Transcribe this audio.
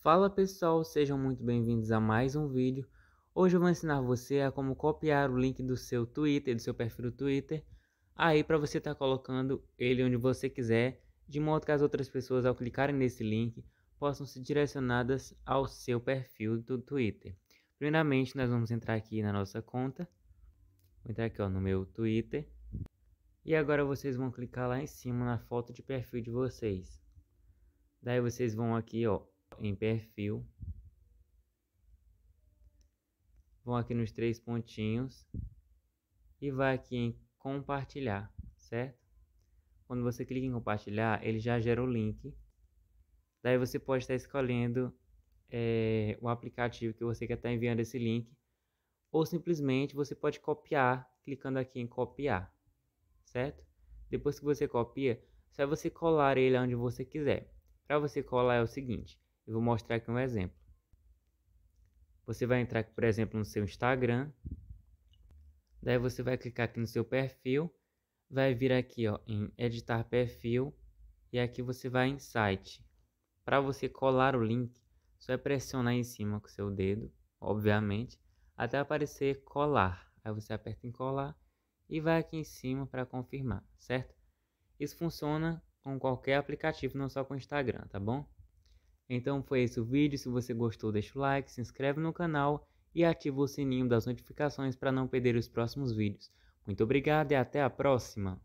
Fala pessoal, sejam muito bem-vindos a mais um vídeo. Hoje eu vou ensinar você a como copiar o link do seu Twitter, do seu perfil do Twitter, aí para você estar tá colocando ele onde você quiser, de modo que as outras pessoas ao clicarem nesse link possam ser direcionadas ao seu perfil do Twitter. Primeiramente, nós vamos entrar aqui na nossa conta. Vou entrar aqui ó, no meu Twitter. E agora vocês vão clicar lá em cima na foto de perfil de vocês. Daí vocês vão aqui, ó, em perfil. Vão aqui nos três pontinhos e vai aqui em compartilhar, certo? Quando você clica em compartilhar, ele já gera o link. Daí você pode estar escolhendo é, o aplicativo que você quer estar tá enviando esse link. Ou simplesmente você pode copiar, clicando aqui em copiar, certo? Depois que você copia, é só você colar ele onde você quiser. Para você colar é o seguinte, eu vou mostrar aqui um exemplo. Você vai entrar, por exemplo, no seu Instagram. Daí você vai clicar aqui no seu perfil. Vai vir aqui ó, em editar perfil. E aqui você vai em site. Para você colar o link, só é pressionar em cima com o seu dedo, obviamente, até aparecer colar. Aí você aperta em colar e vai aqui em cima para confirmar, certo? Isso funciona com qualquer aplicativo, não só com o Instagram, tá bom? Então foi esse o vídeo, se você gostou deixa o like, se inscreve no canal e ativa o sininho das notificações para não perder os próximos vídeos. Muito obrigado e até a próxima!